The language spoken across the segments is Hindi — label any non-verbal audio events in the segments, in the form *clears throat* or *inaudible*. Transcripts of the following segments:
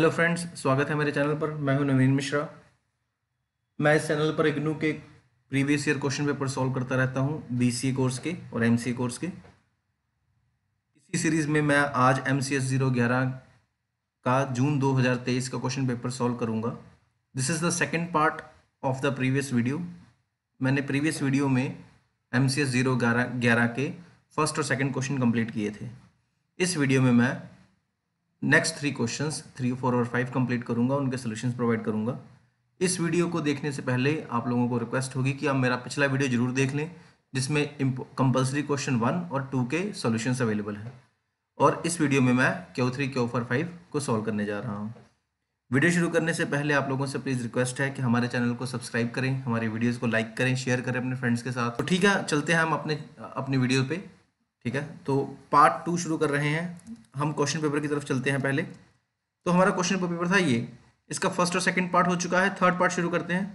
हेलो फ्रेंड्स स्वागत है मेरे चैनल पर मैं हूं नवीन मिश्रा मैं इस चैनल पर इग्नू के previous year question paper solve करता रहता हूं बीसीए कोर्स के और एमसीए कोर्स के इसी सीरीज में मैं आज एम सी एस जीरो ग्यारह का जून 2023 का क्वेश्चन पेपर सॉल्व करूंगा this is the second part of the previous video मैंने प्रीवियस वीडियो में एम सी एस जीरो ग्यारह ग्यारह के फर्स्ट और सेकेंड क्वेश्चन कंप्लीट किए थे इस वीडियो में मैं next three questions three four और फाइव कंप्लीट करूंगा उनके सोल्यूशन प्रोवाइड करूंगा इस वीडियो को देखने से पहले आप लोगों को रिक्वेस्ट होगी कि आप मेरा पिछला वीडियो जरूर देख लें जिसमें कंपलसरी क्वेश्चन वन और टू के सोल्यूशंस अवेलेबल हैं और इस वीडियो में मैं क्यो थ्री क्यो फोर फाइव को सॉल्व करने जा रहा हूँ वीडियो शुरू करने से पहले आप लोगों से प्लीज़ रिक्वेस्ट है कि हमारे चैनल को सब्सक्राइब करें हमारे वीडियोज़ को लाइक करें शेयर करें अपने फ्रेंड्स के साथ तो ठीक है चलते हैं हम अपने अपनी वीडियो पर ठीक है तो पार्ट टू शुरू कर रहे हैं हम क्वेश्चन पेपर की तरफ चलते हैं पहले तो हमारा क्वेश्चन पेपर था ये इसका फर्स्ट और सेकंड पार्ट हो चुका है थर्ड पार्ट शुरू करते हैं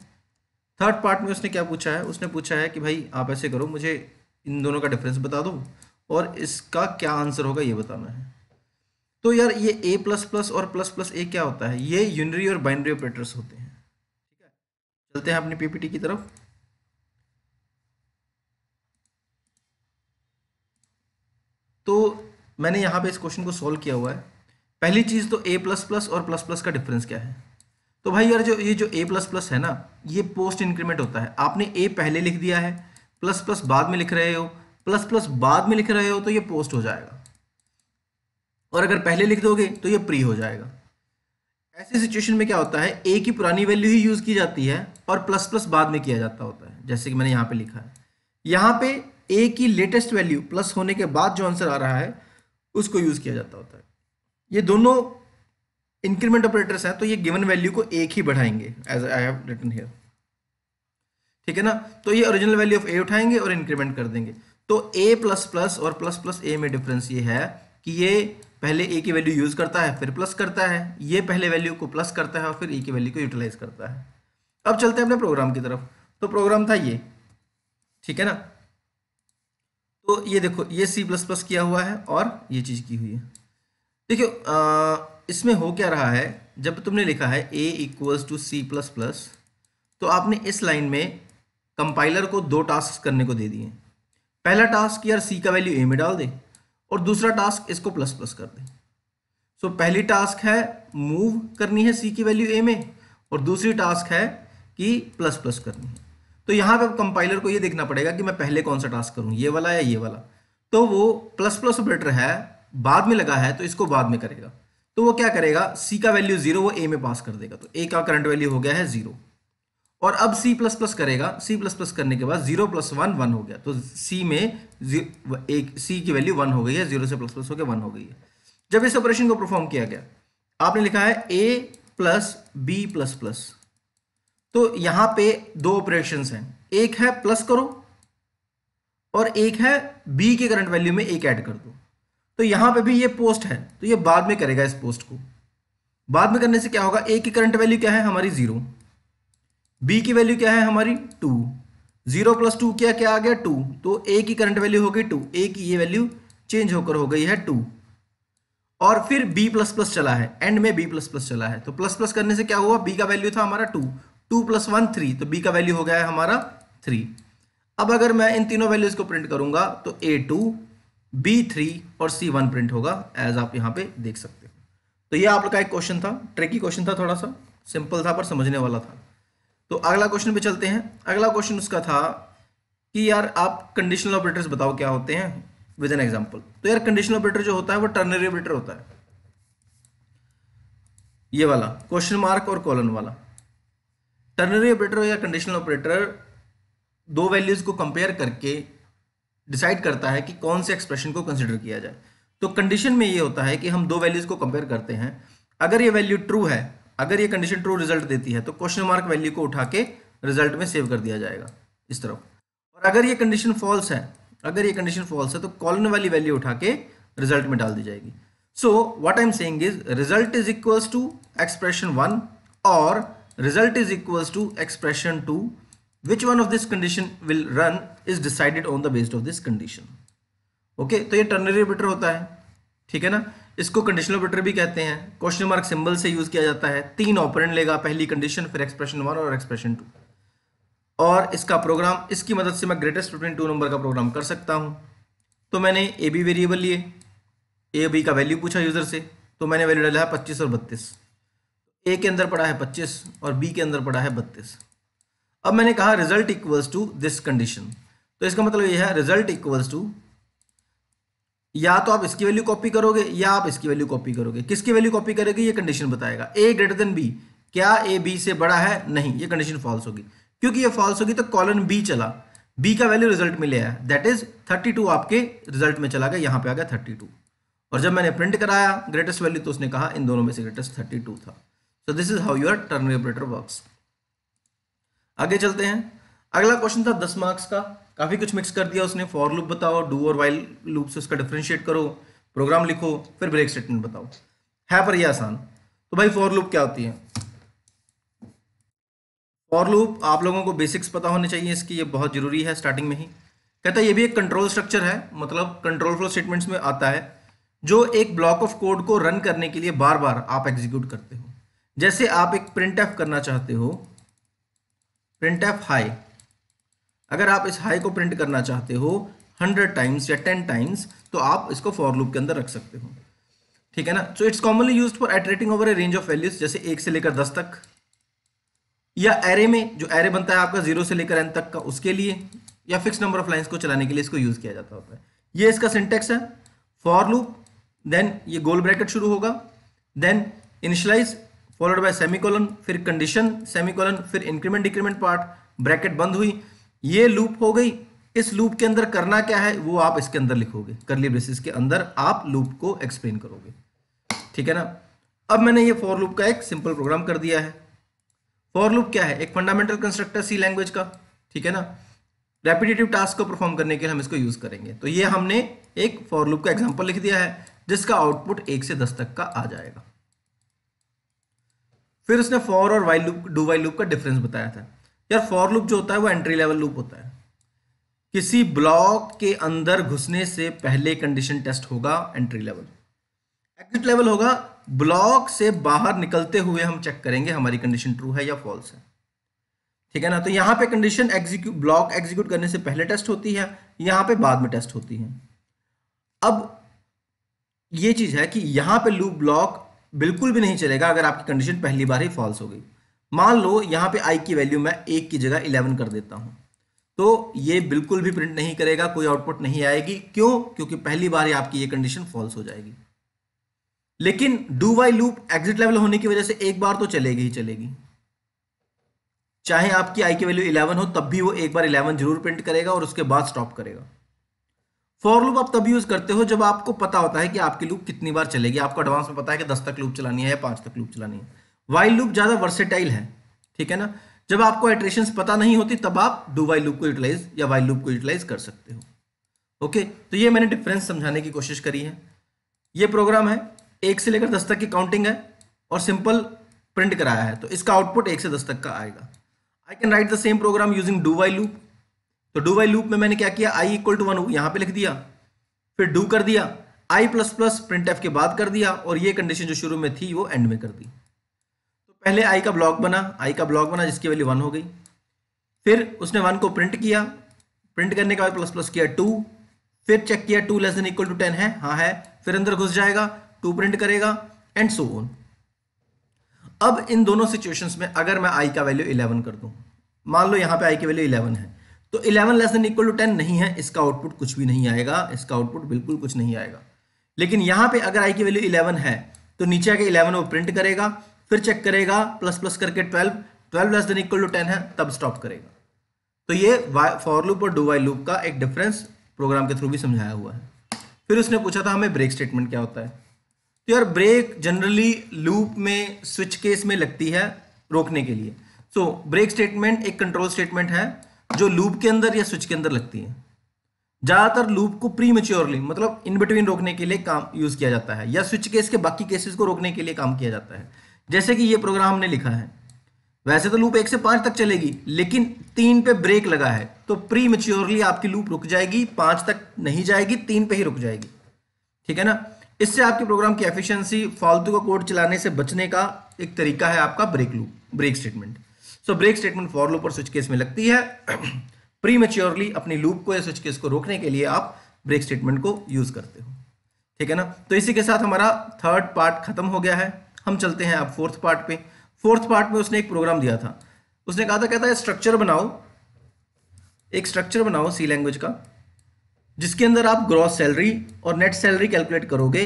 थर्ड पार्ट में उसने क्या पूछा है उसने पूछा है कि भाई आप ऐसे करो मुझे इन दोनों का डिफरेंस बता दो और इसका क्या आंसर होगा ये बताना है तो यार ये ए प्लस प्लस और प्लस प्लस ए क्या होता है ये यूनरी और बाइनरी ऑपरेटर्स होते हैं ठीक है चलते हैं अपनी पीपीटी की तरफ तो मैंने यहाँ पे इस क्वेश्चन को सॉल्व किया हुआ है पहली चीज़ तो ए प्लस प्लस और प्लस प्लस का डिफरेंस क्या है तो भाई यार जो ये जो ए प्लस प्लस है ना ये पोस्ट इंक्रीमेंट होता है आपने ए पहले लिख दिया है प्लस प्लस बाद में लिख रहे हो प्लस प्लस बाद में लिख रहे हो तो ये पोस्ट हो जाएगा और अगर पहले लिख दोगे तो ये प्री हो जाएगा ऐसी सिचुएशन में क्या होता है ए की पुरानी वैल्यू ही यूज़ की जाती है और प्लस प्लस बाद में किया जाता होता है जैसे कि मैंने यहाँ पे लिखा है यहाँ पे ए की लेटेस्ट वैल्यू प्लस होने के बाद जो आंसर आ रहा है उसको यूज़ किया जाता होता है ये दोनों इंक्रीमेंट ऑपरेटर्स हैं तो ये गिवन वैल्यू को एक ही बढ़ाएंगे as I have written here ठीक है ना तो ये ओरिजिनल वैल्यू ऑफ ए उठाएंगे और इंक्रीमेंट कर देंगे तो ए प्लस प्लस और प्लस प्लस ए में डिफरेंस ये है कि ये पहले ए की वैल्यू यूज़ करता है फिर प्लस करता है ये पहले वैल्यू को प्लस करता है और फिर ए की वैल्यू को यूटिलाइज करता है अब चलते हैं अपने प्रोग्राम की तरफ तो प्रोग्राम था ये ठीक है ना तो ये देखो ये सी प्लस प्लस किया हुआ है और ये चीज़ की हुई है देखियो इसमें हो क्या रहा है जब तुमने लिखा है a equals to c plus plus तो आपने इस लाइन में कंपाइलर को दो टास्क करने को दे दिए पहला टास्क यार सी का वैल्यू ए में डाल दे और दूसरा टास्क इसको प्लस प्लस कर दे सो so, पहली टास्क है मूव करनी है सी की वैल्यू ए में और दूसरी टास्क है कि प्लस प्लस करनी है तो यहां पर कंपाइलर को यह देखना पड़ेगा कि मैं पहले कौन सा टास्क करूं ये वाला या ये वाला तो वो प्लस प्लस ऑपरेटर है बाद में लगा है तो इसको बाद में करेगा तो वो क्या करेगा सी का वैल्यू जीरो वो ए में पास कर देगा तो ए का करंट वैल्यू हो गया है जीरो और अब सी प्लस प्लस करेगा सी प्लस प्लस करने के बाद जीरो प्लस वन वन हो गया तो सी में एक सी की वैल्यू वन हो गई है जीरो से प्लस प्लस होकर वन हो गई है जब इस ऑपरेशन को परफॉर्म किया गया आपने लिखा है a plus b plus plus तो यहां पे दो ऑपरेशन हैं एक है प्लस करो और एक है बी के करंट वैल्यू में एक ऐड कर दो तो यहां पे भी ये पोस्ट है तो ये बाद में करेगा इस पोस्ट को बाद में करने से क्या होगा ए की करंट वैल्यू क्या है हमारी जीरो बी की वैल्यू क्या है हमारी टू जीरो प्लस टू क्या क्या आ गया टू तो ए की करंट वैल्यू हो गई टू ए की ये वैल्यू चेंज होकर हो गई है टू और फिर बी प्लस प्लस चला है एंड में बी प्लस प्लस चला है तो प्लस प्लस करने से क्या हुआ बी का वैल्यू था हमारा two two plus one three तो बी का वैल्यू हो गया है हमारा थ्री अब अगर मैं इन तीनों वैल्यूज़ को प्रिंट करूंगा तो ए टू बी थ्री और सी वन प्रिंट होगा एज आप यहां पे देख सकते हो तो ये आप लोग का एक क्वेश्चन था ट्रिकी क्वेश्चन था थोड़ा सा सिंपल था पर समझने वाला था तो अगला क्वेश्चन पे चलते हैं अगला क्वेश्चन उसका था कि यार आप कंडीशनल ऑपरेटर्स बताओ क्या होते हैं विद एन एग्जाम्पल तो यार कंडीशनल ऑपरेटर जो होता है वो टर्नरी ऑपरेटर होता है ये वाला क्वेश्चन मार्क और कॉलन वाला टर्नरी ऑपरेटर या कंडीशनल ऑपरेटर दो वैल्यूज को कंपेयर करके डिसाइड करता है कि कौन से एक्सप्रेशन को कंसिडर किया जाए तो कंडीशन में ये होता है कि हम दो वैल्यूज को कंपेयर करते हैं अगर ये वैल्यू ट्रू है अगर ये कंडीशन ट्रू रिजल्ट देती है तो क्वेश्चन मार्क वैल्यू को उठा के रिजल्ट में सेव कर दिया जाएगा इस तरफ और अगर ये कंडीशन फॉल्स है अगर ये कंडीशन फॉल्स है तो कॉलन वाली वैल्यू उठा के रिजल्ट में डाल दी जाएगी so what I am saying is result is equals to expression one और result is equals to expression 2 which one of this condition will run is decided on the based of this condition okay to ye ternary operator hota hai theek hai na इसको कंडीशनल ऑपरेटर भी कहते हैं क्वेश्चन मार्क सिंबल से यूज किया जाता है तीन ऑपरेंट लेगा पहली कंडीशन फिर एक्सप्रेशन वन और एक्सप्रेशन टू और इसका प्रोग्राम इसकी मदद से मैं ग्रेटेस्ट बिटवीन टू नंबर का प्रोग्राम कर सकता हूं तो मैंने ए बी वेरिएबल लिए ए बी का वैल्यू पूछा यूज़र से तो मैंने वैल्यू डाला है पच्चीस और बत्तीस ए के अंदर पड़ा है 25 और बी के अंदर पड़ा है 32 अब मैंने कहा result equals to this condition तो इसका मतलब यह है रिजल्ट इक्वल्स टू या तो आप इसकी वैल्यू कॉपी करोगे या आप इसकी वैल्यू कॉपी करोगे किसकी वैल्यू कॉपी करेंगे ये कंडीशन बताएगा ए ग्रेटर देन बी क्या ए बी से बड़ा है नहीं ये कंडीशन फॉल्स होगी क्योंकि ये फॉल्स होगी तो कॉलन बी चला बी का वैल्यू रिजल्ट में ले आया दैट इज 32 आपके रिजल्ट में चला गया यहाँ पे आ गया 32 और जब मैंने प्रिंट कराया ग्रेटेस्ट वैल्यू तो उसने कहा इन दोनों में से ग्रेटेस्ट 32 था so this is how your ternary operator आगे चलते हैं अगला क्वेश्चन था दस मार्क्स का काफ़ी कुछ मिक्स कर दिया उसने फॉर लूप बताओ डू और वाइल लूप से उसका डिफ्रेंशिएट करो प्रोग्राम लिखो फिर ब्रेक स्टेटमेंट बताओ है पर यह आसान तो भाई फॉर लूप क्या होती है फॉर लूप आप लोगों को बेसिक्स पता होने चाहिए इसकी ये बहुत ज़रूरी है स्टार्टिंग में ही कहता है ये भी एक कंट्रोल स्ट्रक्चर है मतलब कंट्रोल फ्लो स्टेटमेंट्स में आता है जो एक ब्लॉक ऑफ कोड को रन करने के लिए बार बार आप एग्जीक्यूट करते हो जैसे आप एक प्रिंट एफ करना चाहते हो प्रिंट एफ हाई अगर आप इस हाई को प्रिंट करना चाहते हो हंड्रेड टाइम्स या टेन टाइम्स तो आप इसको फॉर लूप के अंदर रख सकते हो ठीक है ना so it's commonly use for iterating over a range of values जैसे एक से लेकर दस तक या एरे में जो एरे बनता है आपका जीरो से लेकर एन तक का उसके लिए या फिक्स नंबर ऑफ लाइन्स को चलाने के लिए इसको यूज किया जाता होता है ये इसका सिंटेक्स है फॉर लूप देन ये गोल ब्रैकेट शुरू होगा then initialise followed by semicolon फिर कंडीशन सेमीकोलन फिर इंक्रीमेंट डिक्रीमेंट पार्ट ब्रैकेट बंद हुई ये लूप हो गई इस लूप के अंदर करना क्या है वो आप इसके अंदर लिखोगे करली ब्रेसिस के अंदर आप लूप को एक्सप्लेन करोगे ठीक है ना अब मैंने ये फॉर लूप का एक सिंपल प्रोग्राम कर दिया है फॉर लूप क्या है एक फंडामेंटल कंस्ट्रक्टर सी लैंग्वेज का ठीक है ना रेपिटेटिव टास्क को परफॉर्म करने के लिए हम इसको यूज करेंगे तो ये हमने एक फॉर लूप का एग्जाम्पल लिख दिया है जिसका आउटपुट एक से दस तक का आ जाएगा फिर उसने फॉर और while loop do while loop का डिफरेंस बताया था यार फॉर लूप जो होता है वो एंट्री लेवल लूप होता है किसी ब्लॉक के अंदर घुसने से पहले कंडीशन टेस्ट होगा एंट्री लेवल एग्जिट लेवल होगा ब्लॉक से बाहर निकलते हुए हम चेक करेंगे हमारी कंडीशन ट्रू है या फॉल्स है ठीक है ना तो यहाँ पे कंडीशन एग्जीक्यूट ब्लॉक एग्जीक्यूट करने से पहले टेस्ट होती है यहाँ पे बाद में टेस्ट होती है अब ये चीज है कि यहाँ पे लूप ब्लॉक बिल्कुल भी नहीं चलेगा अगर आपकी कंडीशन पहली बार ही फॉल्स हो गई मान लो यहाँ पे आई की वैल्यू मैं एक की जगह इलेवन कर देता हूँ तो ये बिल्कुल भी प्रिंट नहीं करेगा कोई आउटपुट नहीं आएगी क्यों क्योंकि पहली बार ही आपकी ये कंडीशन फॉल्स हो जाएगी लेकिन do while loop exit level होने की वजह से एक बार तो चलेगी ही चलेगी चाहे आपकी आई की वैल्यू 11 हो तब भी वो एक बार 11 जरूर प्रिंट करेगा और उसके बाद स्टॉप करेगा फॉर लूप आप तब यूज करते हो जब आपको पता होता है कि आपकी लूप कितनी बार चलेगी आपको एडवांस में पता है कि दस तक लूप चलानी है या पांच तक लूप चलानी है वाइल लूप ज़्यादा वर्सेटाइल है ठीक है ना जब आपको एट्रेशन पता नहीं होती तब आप डू वाइल लूप को यूटिलाइज या वाइल लूप को यूटिलाइज कर सकते हो ओके तो ये मैंने डिफरेंस समझाने की कोशिश करी है ये प्रोग्राम है एक से लेकर दस तक की काउंटिंग है और सिंपल प्रिंट कराया है तो इसका आउटपुट एक से दस तक का आएगा I can write the same program using do while loop तो डू वाई लूप में मैंने क्या किया आई इक्वल टू वन यहां पर लिख दिया फिर डू कर दिया i plus plus printf के बाद कर दिया और ये कंडीशन जो शुरू में थी वो एंड में कर दी तो पहले आई का ब्लॉक बना आई का ब्लॉक बना जिसकी वैल्यू वन हो गई फिर उसने वन को प्रिंट किया प्रिंट करने के बाद प्लस प्लस किया टू फिर चेक किया two less than equal to ten है हाँ है फिर अंदर घुस जाएगा टू प्रिंट करेगा एंड सो ऑन अब इन दोनों सिचुएशंस में अगर मैं आई का वैल्यू इलेवन कर दूं मान लो यहां पे आई की वैल्यू इलेवन है तो 11 लेस देन इक्वल टू 10 नहीं है इसका आउटपुट कुछ भी नहीं आएगा इसका आउटपुट बिल्कुल कुछ नहीं आएगा लेकिन यहां पे अगर आई की वैल्यू 11 है तो नीचे आके 11 वो प्रिंट करेगा फिर चेक करेगा प्लस प्लस करके 12 12 लेस देन इक्वल टू 10 है तब स्टॉप करेगा तो ये फॉर लूप और डू वाई लूप का एक डिफरेंस प्रोग्राम के थ्रू भी समझाया हुआ है फिर उसने पूछा था हमें ब्रेक स्टेटमेंट क्या होता है तो यार ब्रेक जनरली लूप में स्विच केस में लगती है रोकने के लिए सो ब्रेक स्टेटमेंट एक कंट्रोल स्टेटमेंट है जो लूप के अंदर या स्विच के अंदर लगती है ज़्यादातर लूप को प्री मेच्योरली मतलब इन बिटवीन रोकने के लिए काम यूज़ किया जाता है या स्विच केस के बाकी केसेस को रोकने के लिए काम किया जाता है जैसे कि ये प्रोग्राम हमने लिखा है वैसे तो लूप एक से पांच तक चलेगी लेकिन तीन पे ब्रेक लगा है तो प्री मेच्योरली आपकी लूप रुक जाएगी पांच तक नहीं जाएगी तीन पे ही रुक जाएगी ठीक है ना इससे आपके प्रोग्राम की एफिशियंसी फालतू का कोड चलाने से बचने का एक तरीका है आपका break loop break statement so break statement for loop और स्विच केस में लगती है प्रीमेच्योरली *clears throat* अपनी लूप को या स्विच केस को रोकने के लिए आप ब्रेक स्टेटमेंट को यूज करते हो ठीक है ना तो इसी के साथ हमारा थर्ड पार्ट खत्म हो गया है हम चलते हैं अब फोर्थ पार्ट पे फोर्थ पार्ट में उसने एक प्रोग्राम दिया था उसने कहा था कहता है स्ट्रक्चर बनाओ एक स्ट्रक्चर बनाओ सी लैंग्वेज का जिसके अंदर आप ग्रॉस सैलरी और नेट सैलरी कैलकुलेट करोगे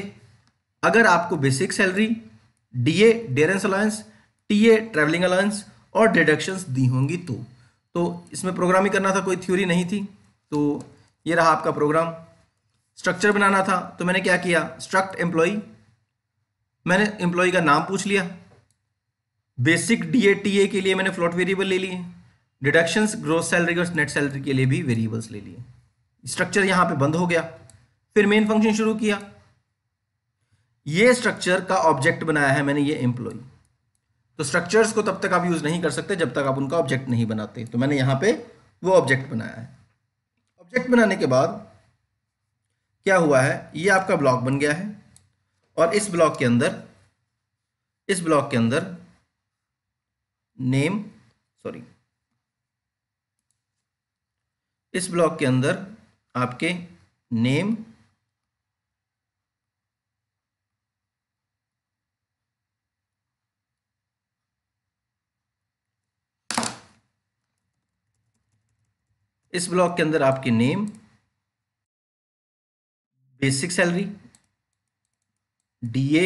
अगर आपको basic salary DA dearness allowance TA travelling allowance और डिडक्शंस दी होंगी तो तो इसमें प्रोग्रामिंग करना था कोई थ्योरी नहीं थी तो ये रहा आपका प्रोग्राम स्ट्रक्चर बनाना था तो मैंने क्या किया स्ट्रक्ट एम्प्लॉई मैंने एम्प्लॉय का नाम पूछ लिया basic D A T A के लिए मैंने फ्लोट वेरिएबल ले लिए डिडक्शंस ग्रोथ सैलरी और नेट सैलरी के लिए भी वेरिएबल्स ले लिए स्ट्रक्चर यहाँ पर बंद हो गया फिर मेन फंक्शन शुरू किया ये स्ट्रक्चर का ऑब्जेक्ट बनाया है मैंने ये एम्प्लॉय तो स्ट्रक्चर्स को तब तक आप यूज़ नहीं कर सकते जब तक आप उनका ऑब्जेक्ट नहीं बनाते तो मैंने यहां पे वो ऑब्जेक्ट बनाया है ऑब्जेक्ट बनाने के बाद क्या हुआ है ये आपका ब्लॉक बन गया है और इस ब्लॉक के अंदर इस ब्लॉक के अंदर नेम सॉरी इस ब्लॉक के अंदर आपके नेम इस ब्लॉक के अंदर आपकी name basic salary DA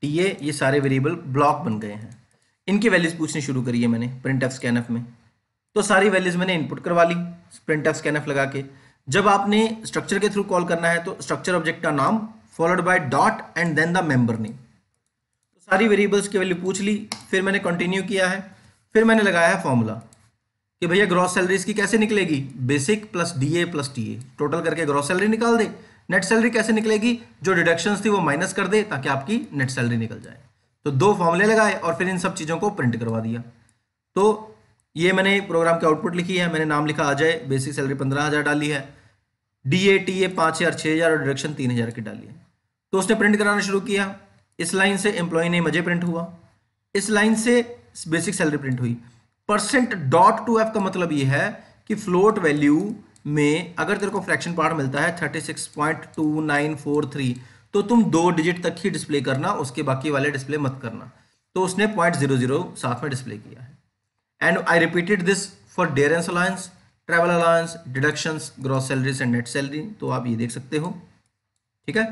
TA ये सारे वेरिएबल ब्लॉक बन गए हैं इनकी वैल्यूज पूछनी शुरू करी है मैंने प्रिंट एफ स्कैन एफ में तो सारी वैल्यूज मैंने इनपुट करवा ली प्रिंट एफ स्कैन एफ लगा के जब आपने स्ट्रक्चर के थ्रू कॉल करना है तो स्ट्रक्चर ऑब्जेक्ट का नाम followed by dot and then the member name तो सारी वेरिएबल्स की वैल्यू पूछ ली फिर मैंने कंटिन्यू किया है फिर मैंने लगाया है फॉर्मूला कि भैया ग्रॉस सैलरी इसकी कैसे निकलेगी basic plus DA plus TA total करके ग्रॉस सैलरी निकाल दे नेट सैलरी कैसे निकलेगी जो डिडक्शंस थी वो माइनस कर दे ताकि आपकी नेट सैलरी निकल जाए तो दो फॉर्मूले लगाए और फिर इन सब चीज़ों को प्रिंट करवा दिया तो ये मैंने प्रोग्राम की आउटपुट लिखी है मैंने नाम लिखा जाए बेसिक सैलरी पंद्रह हज़ार डाली है डी ए टी ए पांच हज़ार छह हज़ार और डिडक्शन तीन हज़ार की डाली है तो उसने प्रिंट कराना शुरू किया इस लाइन से एम्प्लॉय ने मजे प्रिंट हुआ इस लाइन से बेसिक सैलरी प्रिंट हुई परसेंट डॉट टू एफ का मतलब ये है कि फ्लोट वैल्यू में अगर तेरे को फ्रैक्शन पार्ट मिलता है thirty six point two nine four three तो तुम दो डिजिट तक ही डिस्प्ले करना उसके बाकी वाले डिस्प्ले मत करना तो उसने पॉइंट जीरो जीरो साथ में डिस्प्ले किया है and I repeated this for dearness allowance travel allowance deductions gross salaries and net salary तो आप ये देख सकते हो ठीक है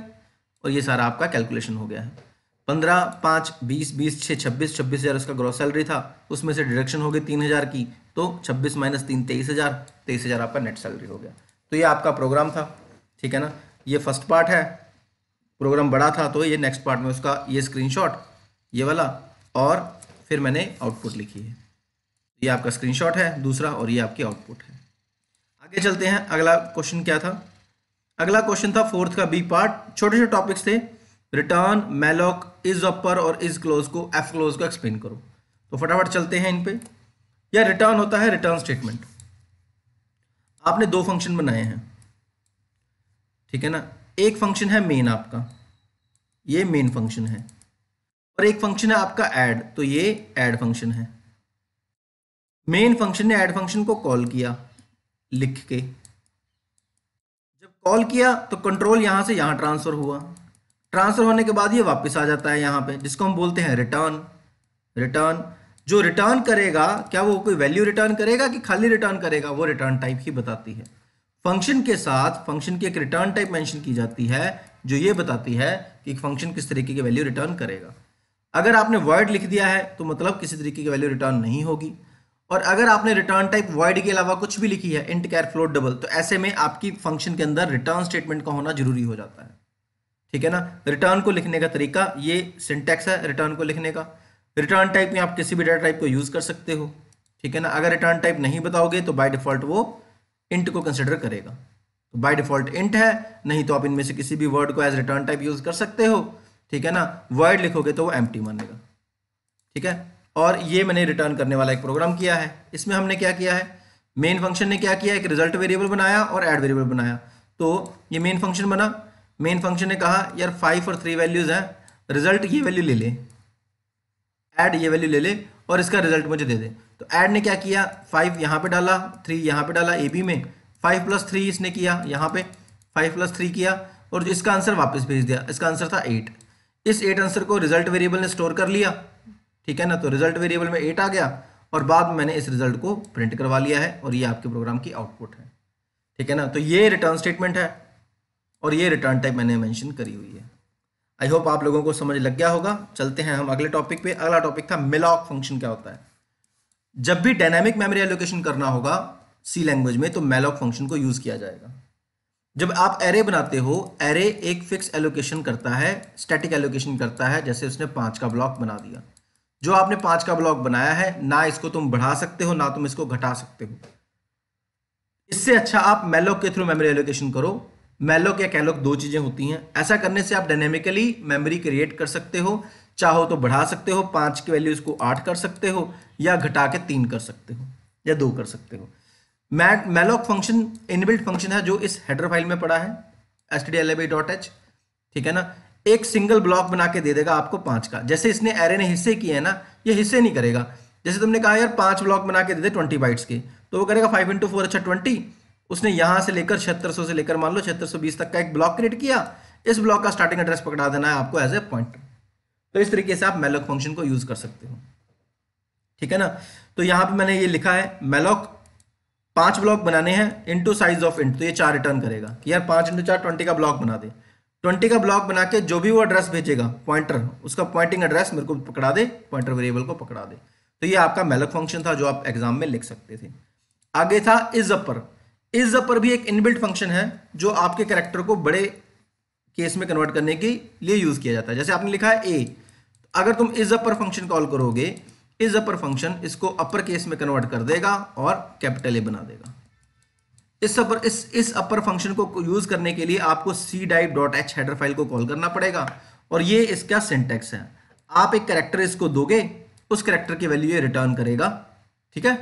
और ये सारा आपका कैलकुलेशन हो गया है पंद्रह पाँच बीस बीस छः छब्बीस छब्बीस हज़ार उसका ग्रॉस सैलरी था उसमें से डिडक्शन हो गई तीन हज़ार की तो छब्बीस माइनस तीन तेईस हज़ार तेईस हज़ार आपका नेट सैलरी हो गया तो ये आपका प्रोग्राम था ठीक है ना ये फर्स्ट पार्ट है प्रोग्राम बड़ा था तो ये नेक्स्ट पार्ट में उसका ये शॉट ये वाला और फिर मैंने आउटपुट लिखी है ये आपका शॉट है दूसरा और ये आपकी आउटपुट है आगे चलते हैं अगला क्वेश्चन क्या था अगला क्वेश्चन था फोर्थ का बी पार्ट छोटे छोटे टॉपिक्स थे रिटर्न मेलॉक इज अपर और इज क्लोज को एफ क्लोज को एक्सप्लेन करो तो फटाफट चलते हैं इन पे या रिटर्न होता है रिटर्न स्टेटमेंट आपने दो फंक्शन बनाए हैं ठीक है ना एक फंक्शन है मेन आपका ये मेन फंक्शन है और एक फंक्शन है आपका एड तो ये एड फंक्शन है मेन फंक्शन ने एड फंक्शन को कॉल किया लिख के जब कॉल किया तो कंट्रोल यहां से यहां ट्रांसफर हुआ ट्रांसफर होने के बाद ये वापस आ जाता है यहाँ पे जिसको हम बोलते हैं रिटर्न रिटर्न जो रिटर्न करेगा क्या वो कोई वैल्यू रिटर्न करेगा कि खाली रिटर्न करेगा वो रिटर्न टाइप ही बताती है फंक्शन के साथ फंक्शन की एक रिटर्न टाइप मेंशन की जाती है जो ये बताती है कि फंक्शन किस तरीके की वैल्यू रिटर्न करेगा अगर आपने वर्ड लिख दिया है तो मतलब किसी तरीके की वैल्यू रिटर्न नहीं होगी और अगर आपने रिटर्न टाइप वर्ड के अलावा कुछ भी लिखी है इंट कैर फ्लोट डबल तो ऐसे में आपकी फंक्शन के अंदर रिटर्न स्टेटमेंट का होना जरूरी हो जाता है ठीक है ना रिटर्न को लिखने का तरीका ये सिंटेक्स है रिटर्न को लिखने का रिटर्न टाइप में आप किसी भी डेटा टाइप को यूज़ कर सकते हो ठीक है ना अगर रिटर्न टाइप नहीं बताओगे तो बाय डिफ़ॉल्ट वो इंट को कंसिडर करेगा तो बाय डिफ़ॉल्ट इंट है नहीं तो आप इनमें से किसी भी वर्ड को एज रिटर्न टाइप यूज़ कर सकते हो ठीक है ना वर्ड लिखोगे तो वो एम मानेगा ठीक है और ये मैंने रिटर्न करने वाला एक प्रोग्राम किया है इसमें हमने क्या किया है मेन फंक्शन ने क्या किया एक रिजल्ट वेरिएबल बनाया और एड वेरिएबल बनाया तो ये मेन फंक्शन बना मेन फंक्शन ने कहा यार फाइव और थ्री वैल्यूज हैं रिजल्ट ये वैल्यू ले ले ऐड ये वैल्यू ले ले और इसका रिजल्ट मुझे दे दे तो ऐड ने क्या किया फाइव यहाँ पे डाला थ्री यहाँ पे डाला ए बी में फाइव प्लस थ्री इसने किया यहाँ पे फाइव प्लस थ्री किया और इसका आंसर वापस भेज दिया इसका आंसर था एट इस एट आंसर को रिजल्ट वेरिएबल ने स्टोर कर लिया ठीक है ना तो रिजल्ट वेरिएबल में एट आ गया और बाद में मैंने इस रिजल्ट को प्रिंट करवा लिया है और ये आपके प्रोग्राम की आउटपुट है ठीक है ना तो ये रिटर्न स्टेटमेंट है और ये रिटर्न टाइप मैंने मेंशन करी हुई है आई होप आप लोगों को समझ लग गया होगा चलते हैं हम अगले टॉपिक पे अगला टॉपिक था मिलॉक फंक्शन क्या होता है जब भी डायनामिक मेमोरी एलोकेशन करना होगा सी लैंग्वेज में तो मेलॉक फंक्शन को यूज़ किया जाएगा जब आप एरे बनाते हो एरे एक फिक्स एलोकेशन करता है स्टैटिक एलोकेशन करता है जैसे उसने पांच का ब्लॉक बना दिया जो आपने पांच का ब्लॉक बनाया है ना इसको तुम बढ़ा सकते हो ना तुम इसको घटा सकते हो इससे अच्छा आप मेलॉक के थ्रू मेमोरी एलोकेशन करो मैलोक या कैलोक दो चीज़ें होती हैं ऐसा करने से आप डायनेमिकली मेमोरी क्रिएट कर सकते हो चाहो तो बढ़ा सकते हो पांच की वैल्यू इसको आठ कर सकते हो या घटा के तीन कर सकते हो या दो कर सकते हो मैट मैलॉक फंक्शन इनबिल्ट फंक्शन है जो इस हेडर फाइल में पड़ा है एस ठीक है ना एक सिंगल ब्लॉक बना के दे देगा आपको पांच का जैसे इसने एरे ने हिस्से किए हैं ना ये हिस्से नहीं करेगा जैसे तुमने कहा यार पांच ब्लॉक बना के दे दे ट्वेंटी बाइट्स के तो वो करेगा फाइव इंटू फोर अच्छा ट्वेंटी उसने यहां से लेकर छहत्तर से लेकर मान लो छहत्तर तक का एक ब्लॉक क्रिएट किया इस ब्लॉक का स्टार्टिंग एड्रेस पकड़ा देना है आपको एज ए पॉइंट तो इस तरीके से आप मेलॉक फंक्शन को यूज कर सकते हो ठीक है ना तो यहां पर मैंने ये लिखा है मेलॉक पांच ब्लॉक बनाने हैं इंटू साइज ऑफ इंट तो ये चार रिटर्न करेगा कि यार पांच इंटू चार ट्वेंटी का ब्लॉक बना दे ट्वेंटी का ब्लॉक बना के जो भी वो एड्रेस भेजेगा पॉइंटर उसका पॉइंटिंग एड्रेस मेरे को पकड़ा दे पॉइंटर वेरिएबल को पकड़ा दे तो ये आपका मेलक फंक्शन था जो आप एग्जाम में लिख सकते थे आगे था इज अपर इज पर भी एक इनबिल्ट फंक्शन है जो आपके कैरेक्टर को बड़े केस में कन्वर्ट करने के लिए यूज किया जाता है जैसे आपने लिखा है ए अगर तुम जब अपर फंक्शन कॉल करोगे इस अपर फंक्शन इसको अपर केस में कन्वर्ट कर देगा और कैपिटल ए बना देगा इस अपर इस इस अपर फंक्शन को यूज करने के लिए आपको सी डाइव डॉट एच हेडर फाइल को कॉल करना पड़ेगा और ये इसका सिंटेक्स है आप एक करेक्टर इसको दोगे उस करेक्टर की वैल्यू ये रिटर्न करेगा ठीक है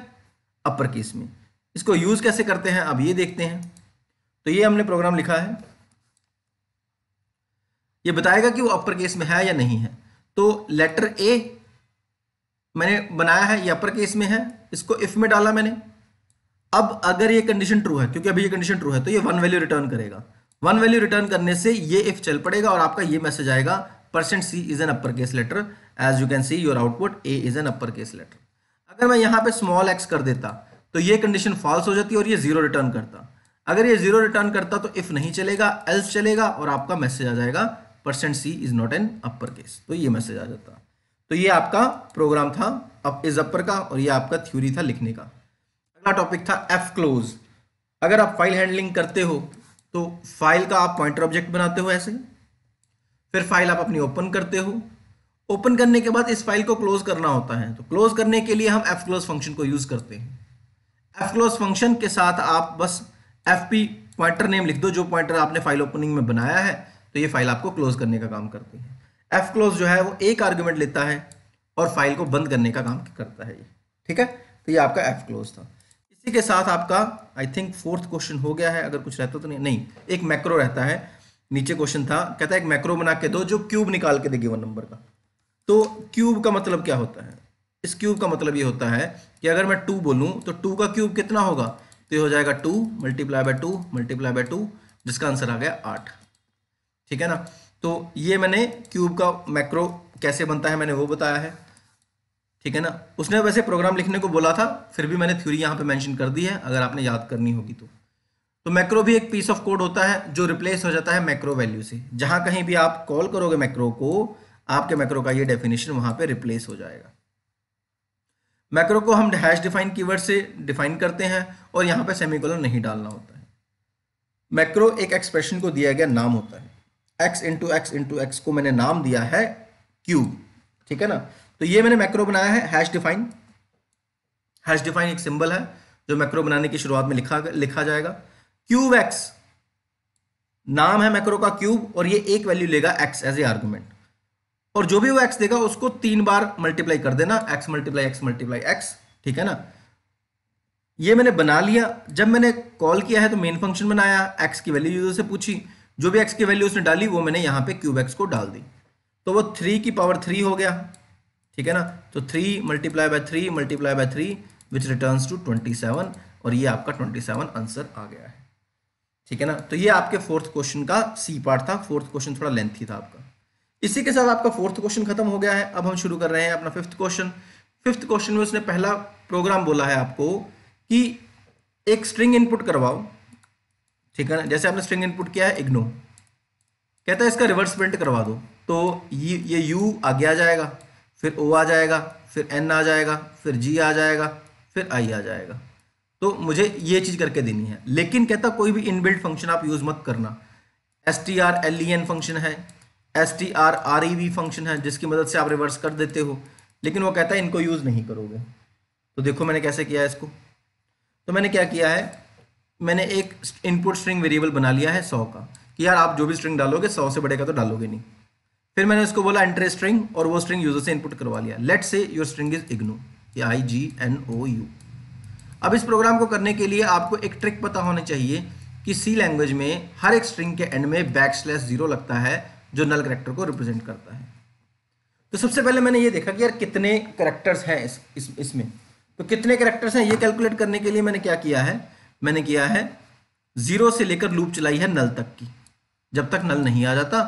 अपर केस में इसको यूज़ कैसे करते हैं अब ये देखते हैं तो ये हमने प्रोग्राम लिखा है ये बताएगा कि वो अपर केस में है या नहीं है तो लेटर ए मैंने बनाया है ये अपर केस में है इसको इफ में डाला मैंने अब अगर ये कंडीशन ट्रू है क्योंकि अभी ये कंडीशन ट्रू है तो ये वन वैल्यू रिटर्न करेगा वन वैल्यू रिटर्न करने से ये इफ चल पड़ेगा और आपका ये मैसेज आएगा percent c is an upper case letter as you can see your output a is an upper case letter अगर मैं यहां पे स्मॉल एक्स कर देता तो ये कंडीशन फॉल्स हो जाती है और ये जीरो रिटर्न करता अगर ये जीरो रिटर्न करता तो इफ नहीं चलेगा एल्स चलेगा और आपका मैसेज आ जाएगा percent c is not an upper case तो ये मैसेज आ जाता तो ये आपका प्रोग्राम था अप इज अपर का और ये आपका थ्योरी था लिखने का अगला टॉपिक था एफ क्लोज अगर आप फाइल हैंडलिंग करते हो तो फाइल का आप पॉइंटर ऑब्जेक्ट बनाते हो ऐसे फिर फाइल आप अपनी ओपन करते हो ओपन करने के बाद इस फाइल को क्लोज करना होता है तो क्लोज करने के लिए हम एफ क्लोज फंक्शन को यूज़ करते हैं एफ क्लोज फंक्शन के साथ आप बस एफ पी पॉइंटर नेम लिख दो जो पॉइंटर आपने फाइल ओपनिंग में बनाया है तो ये फाइल आपको क्लोज करने का काम करती है एफ क्लोज जो है वो एक आर्ग्यूमेंट लेता है और फाइल को बंद करने का काम करता है ये ठीक है तो ये आपका एफ क्लोज था इसी के साथ आपका आई थिंक फोर्थ क्वेश्चन हो गया है अगर कुछ रहता तो नहीं नहीं एक मैक्रो रहता है नीचे क्वेश्चन था कहता है एक मैक्रो बना के दो जो क्यूब निकाल के देगी वन नंबर का तो क्यूब का मतलब क्या होता है इस क्यूब का मतलब ये होता है कि अगर मैं टू बोलूँ तो टू का क्यूब कितना होगा तो ये हो जाएगा two multiply by two multiply by two जिसका आंसर आ गया आठ ठीक है ना तो ये मैंने क्यूब का मैक्रो कैसे बनता है मैंने वो बताया है ठीक है ना उसने वैसे प्रोग्राम लिखने को बोला था फिर भी मैंने थ्योरी यहाँ पे मेंशन कर दी है अगर आपने याद करनी होगी तो तो मैक्रो भी एक पीस ऑफ कोड होता है जो रिप्लेस हो जाता है मैक्रो वैल्यू से जहाँ कहीं भी आप कॉल करोगे मैक्रो को आपके मैक्रो का ये डेफिनेशन वहाँ पे रिप्लेस हो जाएगा मैक्रो को हम हैश डिफाइन कीवर्ड से डिफाइन करते हैं और यहाँ पे सेमीकोलन नहीं डालना होता है मैक्रो एक एक्सप्रेशन को दिया गया नाम होता है x into x into x को मैंने नाम दिया है क्यू ठीक है ना तो ये मैंने मैक्रो बनाया है हैश डिफाइन हैश डिफाइन एक सिंबल है जो मैक्रो बनाने की शुरुआत में लिखा लिखा जाएगा क्यूब एक्स नाम है मैक्रो का क्यूब और ये एक वैल्यू लेगा एक्स एज ए आर्गूमेंट और जो भी वो एक्स देगा उसको तीन बार मल्टीप्लाई कर देना x multiply x multiply x ठीक है ना ये मैंने बना लिया जब मैंने कॉल किया है तो मेन फंक्शन बनाया एक्स की वैल्यू यूजर से पूछी जो भी एक्स की वैल्यू उसने डाली वो मैंने यहाँ पे क्यूब एक्स को डाल दी तो वो थ्री की पावर थ्री हो गया ठीक है ना तो three multiply by three multiply by three which return to twenty seven और ये आपका ट्वेंटी सेवन आंसर आ गया है ठीक है ना तो ये आपके फोर्थ क्वेश्चन का सी पार्ट था फोर्थ क्वेश्चन थोड़ा लेंथी था आपका इसी के साथ आपका फोर्थ क्वेश्चन खत्म हो गया है अब हम शुरू कर रहे हैं अपना फिफ्थ क्वेश्चन फिफ्थ क्वेश्चन में उसने पहला प्रोग्राम बोला है आपको कि एक स्ट्रिंग इनपुट करवाओ ठीक है ना जैसे आपने स्ट्रिंग इनपुट किया है इग्नो कहता है इसका रिवर्स प्रिंट करवा दो तो ये ये यू आगे आ जाएगा फिर ओ आ जाएगा फिर एन आ जाएगा फिर जी आ जाएगा फिर आई आ जाएगा तो मुझे ये चीज़ करके देनी है लेकिन कहता कोई भी इनबिल्ट फंक्शन आप यूज़ मत करना s t r l e n function है s t r r e v function है जिसकी मदद से आप रिवर्स कर देते हो लेकिन वो कहता है इनको यूज़ नहीं करोगे तो देखो मैंने कैसे किया है इसको तो मैंने क्या किया है मैंने एक इनपुट स्ट्रिंग वेरिएबल बना लिया है सौ का कि यार आप जो भी स्ट्रिंग डालोगे सौ से बड़े का तो डालोगे नहीं फिर मैंने उसको बोला एंटर स्ट्रिंग और वो स्ट्रिंग यूजर से इनपुट करवा लिया let's say your string is IGNOU I G N O U अब इस प्रोग्राम को करने के लिए आपको एक ट्रिक पता होना चाहिए कि सी लैंग्वेज में हर एक स्ट्रिंग के एंड में बैक स्लैश जीरो लगता है जो नल करेक्टर को रिप्रेजेंट करता है तो सबसे पहले मैंने ये देखा कि यार कितने करेक्टर्स हैं इस, इस तो कितने करेक्टर्स हैं ये कैलकुलेट करने के लिए मैंने क्या किया है मैंने किया है जीरो से लेकर लूप चलाई है नल तक की जब तक नल नहीं आ जाता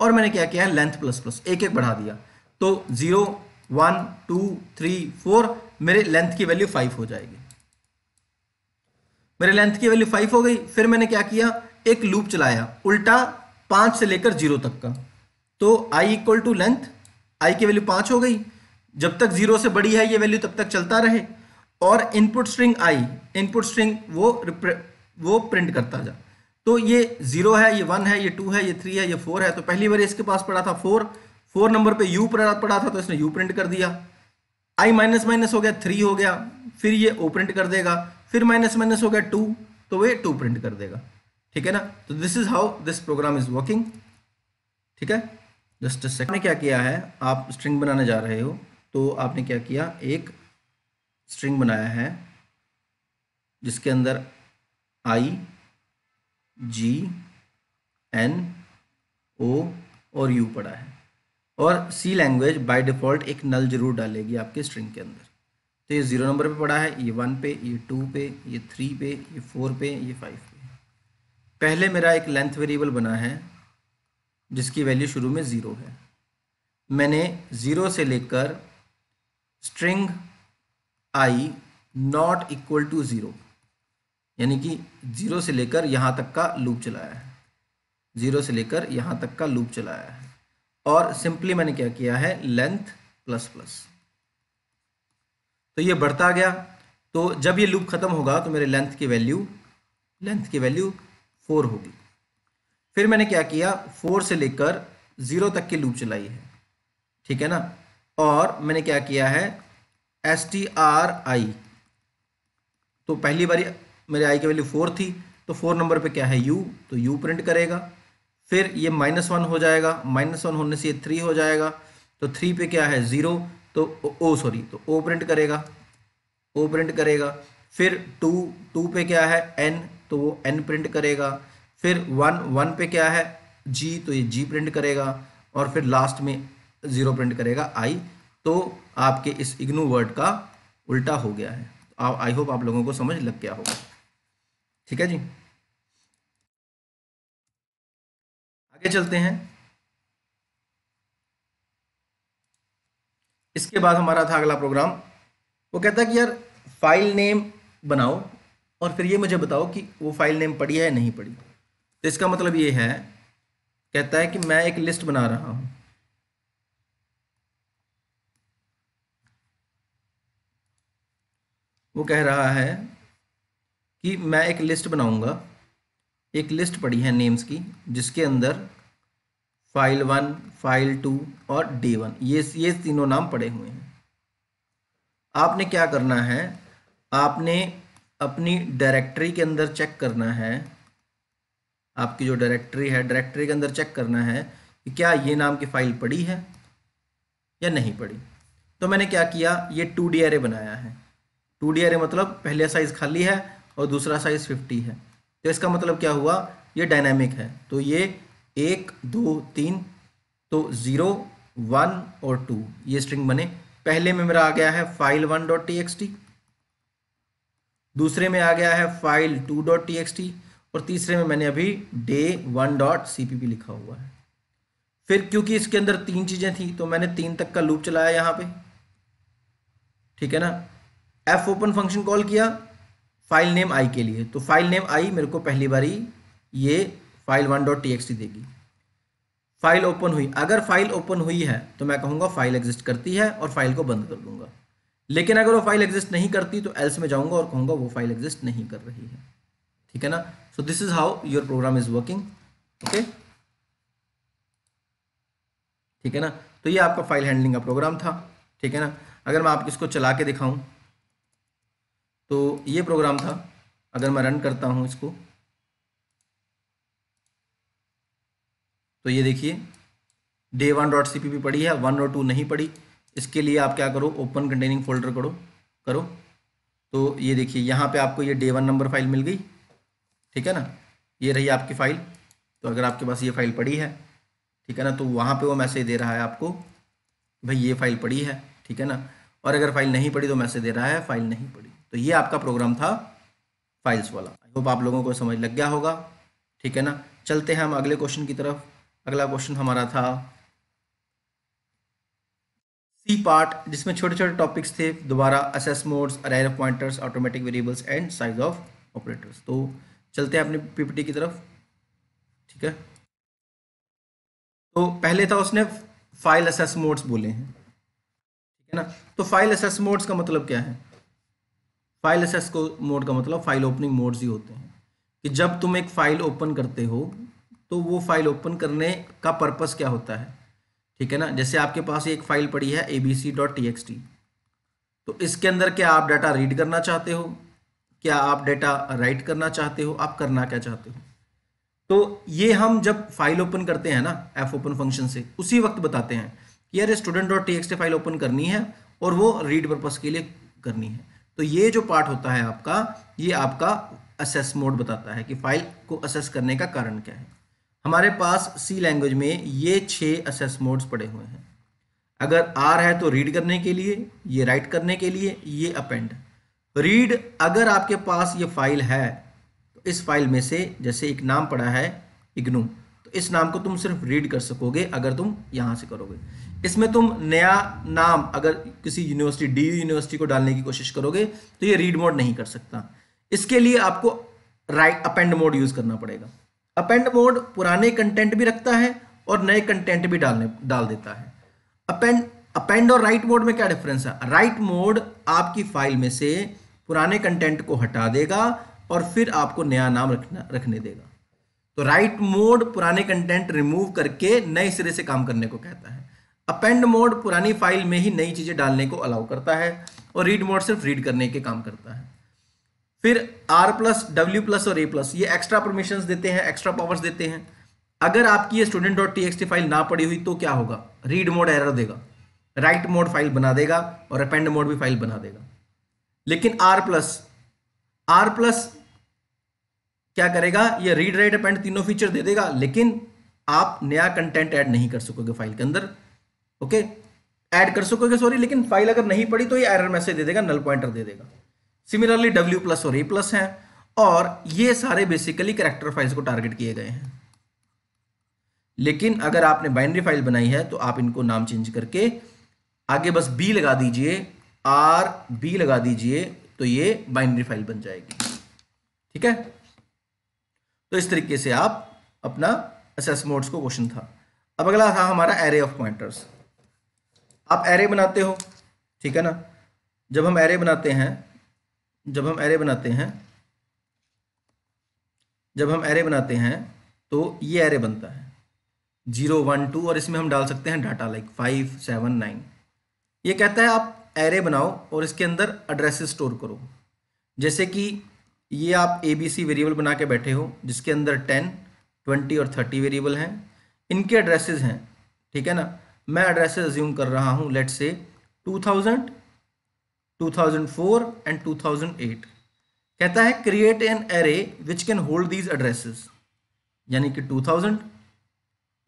और मैंने क्या किया है लेंथ प्लस प्लस एक एक बढ़ा दिया तो zero one two three four मेरे लेंथ की वैल्यू फाइव हो जाएगी मेरे लेंथ की वैल्यू फाइव हो गई फिर मैंने क्या किया एक लूप चलाया उल्टा पाँच से लेकर जीरो तक का तो i equal to length i की वैल्यू पांच हो गई जब तक जीरो से बड़ी है ये वैल्यू तब तक चलता रहे और input string i input string वो वो प्रिंट करता जा तो ये जीरो है ये वन है ये टू है ये थ्री है ये फोर है तो पहली बार इसके पास पड़ा था फोर फोर नंबर पे यू पड़ा पड़ा था तो इसने यू प्रिंट कर दिया आई माइनस माइनस हो गया थ्री हो गया फिर ये ओ प्रिंट कर देगा फिर माइनस माइनस हो गया टू तो वे टू प्रिंट कर देगा ठीक है ना तो this is how this program is working ठीक है जस्ट सेकंड क्या किया है आप स्ट्रिंग बनाने जा रहे हो तो आपने क्या किया एक स्ट्रिंग बनाया है जिसके अंदर आई जी एन ओ और यू पड़ा है और सी लैंग्वेज बाय डिफ़ॉल्ट एक नल जरूर डालेगी आपके स्ट्रिंग के अंदर तो ये ज़ीरो नंबर पे पड़ा है ये वन पे ये टू पे ये थ्री पे ये फोर पे ये फाइव पहले मेरा एक लेंथ वेरिएबल बना है जिसकी वैल्यू शुरू में ज़ीरो है मैंने ज़ीरो से लेकर string i not equal to zero यानी कि ज़ीरो से लेकर यहाँ तक का लूप चलाया है ज़ीरो से लेकर यहाँ तक का लूप चलाया है और सिंपली मैंने क्या किया है लेंथ प्लस प्लस तो ये बढ़ता गया तो जब ये लूप ख़त्म होगा तो मेरे लेंथ की वैल्यू लेंथ की वैल्यू फोर होगी फिर मैंने क्या किया फोर से लेकर जीरो तक की लूप चलाई है ठीक है ना और मैंने क्या किया है एस टी आर आई तो पहली बारी मेरे आई की वैल्यू फोर थी तो फोर नंबर पे क्या है यू तो यू प्रिंट करेगा फिर ये माइनस वन हो जाएगा माइनस वन होने से ये थ्री हो जाएगा तो थ्री पे क्या है ज़ीरो तो ओ सॉरी तो ओ प्रिंट करेगा ओ प्रिंट करेगा फिर टू टू पे क्या है एन तो वो एन प्रिंट करेगा फिर वन वन पे क्या है जी तो ये जी प्रिंट करेगा और फिर लास्ट में ज़ीरो प्रिंट करेगा आई तो आपके इस इग्नू वर्ड का उल्टा हो गया है आई होप आप लोगों को समझ लग गया होगा ठीक है जी आगे चलते हैं इसके बाद हमारा था अगला प्रोग्राम वो कहता है कि यार फाइल नेम बनाओ और फिर ये मुझे बताओ कि वो फाइल नेम पड़ी है या नहीं पड़ी तो इसका मतलब ये है कहता है कि मैं एक लिस्ट बना रहा हूँ वो कह रहा है कि मैं एक लिस्ट बनाऊंगा एक लिस्ट पड़ी है नेम्स की जिसके अंदर फाइल वन फाइल टू और डे वन ये ये तीनों नाम पड़े हुए हैं आपने क्या करना है आपने अपनी डायरेक्टरी के अंदर चेक करना है आपकी जो डायरेक्टरी है डायरेक्टरी के अंदर चेक करना है कि क्या ये नाम की फ़ाइल पड़ी है या नहीं पड़ी तो मैंने क्या किया ये टू डी एरे बनाया है टू डी एरे मतलब पहला साइज़ खाली है और दूसरा साइज़ फिफ्टी है तो इसका मतलब क्या हुआ ये डायनामिक है तो ये एक दो तीन तो ज़ीरो वन और टू ये स्ट्रिंग बने पहले में मेरा आ गया है file one dot t x t दूसरे में आ गया है file two dot t x t और तीसरे में मैंने अभी day one dot c p p लिखा हुआ है फिर क्योंकि इसके अंदर तीन चीज़ें थी तो मैंने तीन तक का लूप चलाया यहाँ पे ठीक है ना एफ ओपन फंक्शन कॉल किया फाइल नेम आई के लिए तो फाइल नेम आई मेरे को पहली बारी ये file one dot t x t देगी फाइल ओपन हुई अगर फाइल ओपन हुई है तो मैं कहूँगा फाइल एग्जिस्ट करती है और फाइल को बंद कर दूंगा लेकिन अगर वो फाइल एग्जिस्ट नहीं करती तो एल्स में जाऊंगा और कहूंगा वो फाइल एग्जिस्ट नहीं कर रही है ठीक है ना so this is how your program is working okay ठीक है ना तो ये आपका फाइल हैंडलिंग का प्रोग्राम था ठीक है ना अगर मैं आप इसको चला के दिखाऊं तो ये प्रोग्राम था अगर मैं रन करता हूं इसको तो ये देखिए day one dot c p p पड़ी है वन और टू नहीं पड़ी इसके लिए आप क्या करो ओपन कंटेनिंग फोल्डर करो करो तो ये देखिए यहाँ पे आपको ये डे वन नंबर फाइल मिल गई ठीक है ना ये रही आपकी फ़ाइल तो अगर आपके पास ये फ़ाइल पड़ी है ठीक है ना तो वहाँ पे वो मैसेज दे रहा है आपको भाई ये फ़ाइल पड़ी है ठीक है ना और अगर फाइल नहीं पड़ी तो मैसेज दे रहा है फाइल नहीं पड़ी तो ये आपका प्रोग्राम था फाइल्स वाला आई होप आप लोगों को समझ लग गया होगा ठीक है ना चलते हैं हम अगले क्वेश्चन की तरफ अगला क्वेश्चन हमारा था सी e पार्ट जिसमें छोटे छोटे टॉपिक्स थे दोबारा access modes array of pointers automatic variables and size of operators तो चलते हैं अपने पीपीटी की तरफ ठीक है तो पहले था उसने फाइल असेस मोड्स बोले हैं ठीक है ना तो फाइल असेस मोड्स का मतलब क्या है फाइल असेस को मोड का मतलब फाइल ओपनिंग मोड्स ही होते हैं कि जब तुम एक फाइल ओपन करते हो तो वो फाइल ओपन करने का पर्पस क्या होता है ठीक है ना जैसे आपके पास एक फाइल पड़ी है abc.txt तो इसके अंदर क्या आप डाटा रीड करना चाहते हो क्या आप डाटा राइट करना चाहते हो आप करना क्या चाहते हो तो ये हम जब फाइल ओपन करते हैं ना एफ ओपन फंक्शन से उसी वक्त बताते हैं कि यार student dot t file open करनी है और वो रीड पर्पज के लिए करनी है तो ये जो पार्ट होता है आपका ये आपका असेस मोड बताता है कि फाइल को असेस करने का कारण क्या है हमारे पास सी लैंग्वेज में ये छः असेस मोड्स पड़े हुए हैं अगर आर है तो रीड करने के लिए ये राइट करने के लिए ये अपेंड रीड अगर आपके पास ये फाइल है तो इस फाइल में से जैसे एक नाम पड़ा है इग्नू तो इस नाम को तुम सिर्फ रीड कर सकोगे अगर तुम यहाँ से करोगे इसमें तुम नया नाम अगर किसी यूनिवर्सिटी डी यूनिवर्सिटी को डालने की कोशिश करोगे तो ये रीड मोड नहीं कर सकता इसके लिए आपको राइट अपेंड मोड यूज़ करना पड़ेगा अपेंड मोड पुराने कंटेंट भी रखता है और नए कंटेंट भी डालने डाल देता है अपेंड अपेंड और राइट मोड में क्या डिफरेंस है राइट मोड आपकी फाइल में से पुराने कंटेंट को हटा देगा और फिर आपको नया नाम रखना रखने देगा तो राइट मोड पुराने कंटेंट रिमूव करके नए सिरे से काम करने को कहता है अपेंड मोड पुरानी फाइल में ही नई चीज़ें डालने को अलाउ करता है और रीड मोड सिर्फ रीड करने के काम करता है फिर आर प्लस डब्ल्यू प्लस और ए प्लस ये एक्स्ट्रा परमिशन देते हैं एक्स्ट्रा पावर्स देते हैं अगर आपकी ये स्टूडेंट डॉट टी फाइल ना पड़ी हुई तो क्या होगा रीड मोड एरर देगा राइट मोड फाइल बना देगा और अपेंड मोड भी फाइल बना देगा लेकिन आर प्लस आर प्लस क्या करेगा ये रीड राइट अपेंड तीनों फीचर दे देगा लेकिन आप नया कंटेंट ऐड नहीं कर सकोगे फाइल के अंदर ओके ऐड कर सकोगे सॉरी लेकिन फाइल अगर नहीं पड़ी तो ये एरर मैसेज दे देगा नल पॉइंटर दे देगा सिमिलरली W प्लस और ए प्लस है और ये सारे बेसिकली करेक्टर फाइल्स को टारगेट किए गए हैं लेकिन अगर आपने बाइनरी फाइल बनाई है तो आप इनको नाम चेंज करके आगे बस बी लगा दीजिए आर बी लगा दीजिए तो ये बाइनरी फाइल बन जाएगी ठीक है तो इस तरीके से आप अपना असेस मोड्स को क्वेश्चन था अब अगला था हमारा एरे ऑफ पॉइंटर्स आप एरे बनाते हो ठीक है ना जब हम एरे बनाते हैं जब हम एरे बनाते हैं जब हम एरे बनाते हैं तो ये एरे बनता है जीरो वन टू और इसमें हम डाल सकते हैं data like five seven nine ये कहता है आप एरे बनाओ और इसके अंदर एड्रेस स्टोर करो जैसे कि ये आप ए बी सी वेरिएबल बना के बैठे हो जिसके अंदर टेन ट्वेंटी और थर्टी वेरिएबल हैं इनके एड्रेसेस हैं ठीक है ना मैं एड्रेसेस ज्यूम कर रहा हूँ लेट से टू थाउजेंड 2004 एंड 2008 कहता है create an array which can hold these addresses यानी कि 2000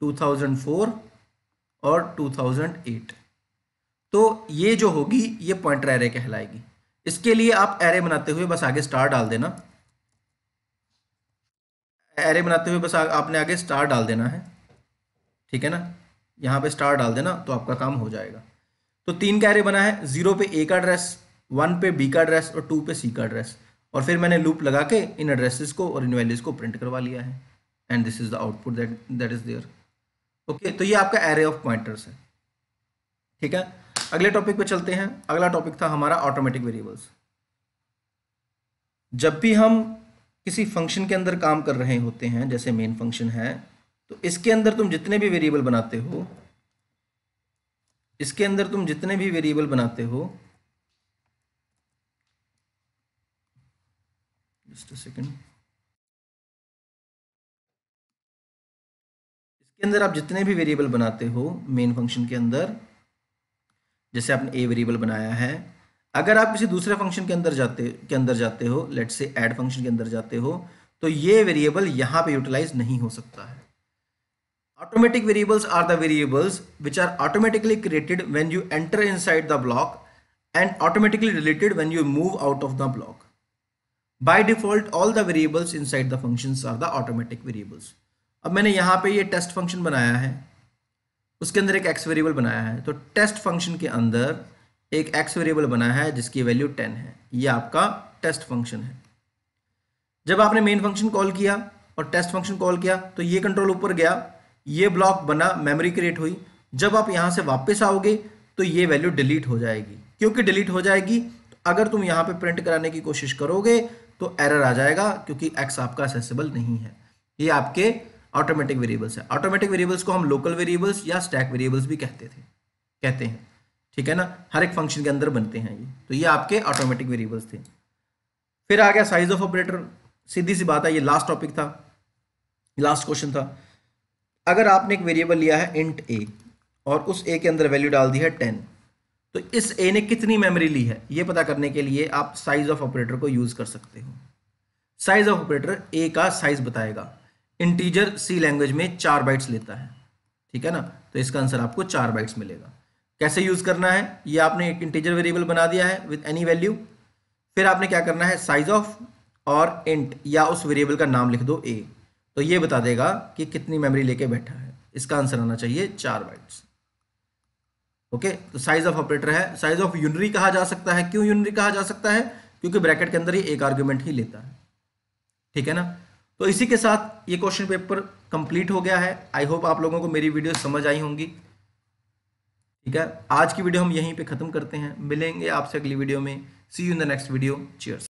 2004 और 2008 तो ये जो होगी ये पॉइंटर एरे कहलाएगी इसके लिए आप एरे बनाते हुए बस आगे स्टार डाल देना एरे बनाते हुए बस आपने आगे स्टार डाल देना है ठीक है ना यहाँ पे स्टार डाल देना तो आपका काम हो जाएगा तो तीन का एरे बना है जीरो पे एक एड्रेस वन पे बी का एड्रेस और टू पे सी का एड्रेस और फिर मैंने लूप लगा के इन एड्रेसेस को और इन वैल्यूज को प्रिंट करवा लिया है and this is the output that that is there okay तो ये आपका एरे ऑफ पॉइंटर्स है ठीक है अगले टॉपिक पे चलते हैं अगला टॉपिक था हमारा ऑटोमेटिक वेरिएबल्स जब भी हम किसी फंक्शन के अंदर काम कर रहे होते हैं जैसे मेन फंक्शन है तो इसके अंदर तुम जितने भी वेरिएबल बनाते हो इसके अंदर तुम जितने भी वेरिएबल बनाते हो just a second इसके अंदर आप जितने भी वेरिएबल बनाते हो मेन फंक्शन के अंदर जैसे आपने ए वेरिएबल बनाया है अगर आप किसी दूसरे फंक्शन के अंदर जाते के अंदर जाते हो लेट से एड फंक्शन के अंदर जाते हो तो ये वेरिएबल यहां पे यूटिलाइज नहीं हो सकता है automatic variables are the variables which are automatically created when you enter inside the block and automatically related when you move out of the block by default all the variables inside the functions are the automatic variables अब मैंने यहाँ पे ये टेस्ट फंक्शन बनाया है उसके अंदर एक एक्स वेरिएबल बनाया है तो टेस्ट फंक्शन के अंदर एक एक्स वेरिएबल बनाया है जिसकी वैल्यू टेन है ये आपका टेस्ट फंक्शन है जब आपने मेन फंक्शन कॉल किया और टेस्ट फंक्शन कॉल किया तो ये कंट्रोल ऊपर गया ये ब्लॉक बना मेमोरी क्रिएट हुई जब आप यहाँ से वापस आओगे तो ये वैल्यू डिलीट हो जाएगी क्योंकि डिलीट हो जाएगी तो अगर तुम यहाँ पे प्रिंट कराने की कोशिश करोगे तो एरर आ जाएगा क्योंकि एक्स आपका असेसिबल नहीं है ये आपके ऑटोमेटिक वेरिएबल्स है ऑटोमेटिक वेरिएबल्स को हम लोकल वेरिएबल्स या स्टैक वेरिएबल्स भी कहते थे कहते हैं ठीक है ना हर एक फंक्शन के अंदर बनते हैं ये तो ये आपके ऑटोमेटिक वेरिएबल्स थे फिर आ गया साइज ऑफ ऑपरेटर सीधी सी बात है ये लास्ट टॉपिक था लास्ट क्वेश्चन था अगर आपने एक वेरिएबल लिया है इंट ए और उस ए के अंदर वैल्यू डाल दी है टेन तो इस ए ने कितनी मेमोरी ली है ये पता करने के लिए आप साइज ऑफ ऑपरेटर को यूज कर सकते हो साइज ऑफ ऑपरेटर ए का साइज बताएगा इंटीजर सी लैंग्वेज में चार बाइट्स लेता है ठीक है ना तो इसका आंसर आपको चार बाइट्स मिलेगा कैसे यूज करना है ये आपने एक इंटीजर वेरिएबल बना दिया है विद एनी वैल्यू फिर आपने क्या करना है साइज ऑफ और इंट या उस वेरिएबल का नाम लिख दो ए तो ये बता देगा कि कितनी मेमोरी लेके बैठा है इसका आंसर आना चाहिए चार बाइट्स ओके तो साइज ऑफ ऑपरेटर है साइज ऑफ यूनरी कहा जा सकता है क्यों यूनरी कहा जा सकता है क्योंकि ब्रैकेट के अंदर ही एक आर्ग्यूमेंट ही लेता है ठीक है ना तो इसी के साथ ये क्वेश्चन पेपर कंप्लीट हो गया है आई होप आप लोगों को मेरी वीडियो समझ आई होंगी ठीक है आज की वीडियो हम यहीं पे ख़त्म करते हैं मिलेंगे आपसे अगली वीडियो में see you in the next video chairs